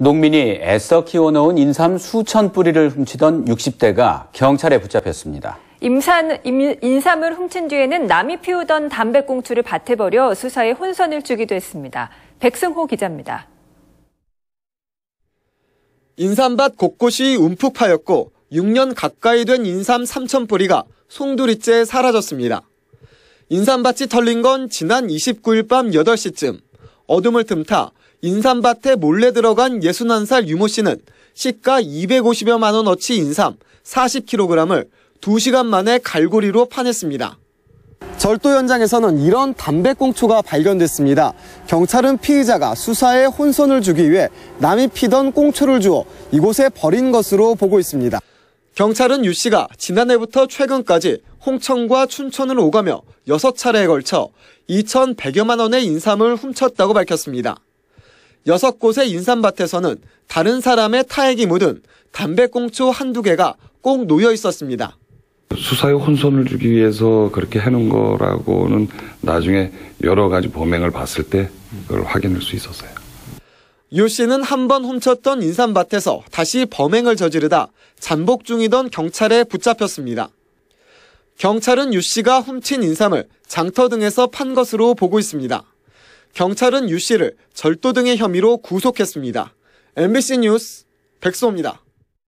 농민이 애써 키워놓은 인삼 수천 뿌리를 훔치던 60대가 경찰에 붙잡혔습니다. 임산, 임, 인삼을 훔친 뒤에는 남이 피우던 담배꽁초를 밭에 버려 수사에 혼선을 주기도 했습니다. 백승호 기자입니다. 인삼밭 곳곳이 움푹 파였고 6년 가까이 된 인삼 3천 뿌리가 송두리째 사라졌습니다. 인삼밭이 털린 건 지난 29일 밤 8시쯤 어둠을 틈타 인삼밭에 몰래 들어간 61살 유모 씨는 시가 250여만 원어치 인삼 40kg을 2시간 만에 갈고리로 파냈습니다. 절도 현장에서는 이런 담배꽁초가 발견됐습니다. 경찰은 피의자가 수사에 혼선을 주기 위해 남이 피던 꽁초를 주어 이곳에 버린 것으로 보고 있습니다. 경찰은 유 씨가 지난해부터 최근까지 홍천과 춘천을 오가며 6차례에 걸쳐 2,100여만 원의 인삼을 훔쳤다고 밝혔습니다. 6곳의 인삼밭에서는 다른 사람의 타액이 묻은 담배꽁초 한두 개가 꼭 놓여 있었습니다. 수사에 혼선을 주기 위해서 그렇게 해놓은 거라고는 나중에 여러 가지 범행을 봤을 때 그걸 확인할 수 있었어요. 유 씨는 한 번 훔쳤던 인삼밭에서 다시 범행을 저지르다 잠복 중이던 경찰에 붙잡혔습니다. 경찰은 유 씨가 훔친 인삼을 장터 등에서 판 것으로 보고 있습니다. 경찰은 유 씨를 절도 등의 혐의로 구속했습니다. MBC 뉴스 백수호입니다.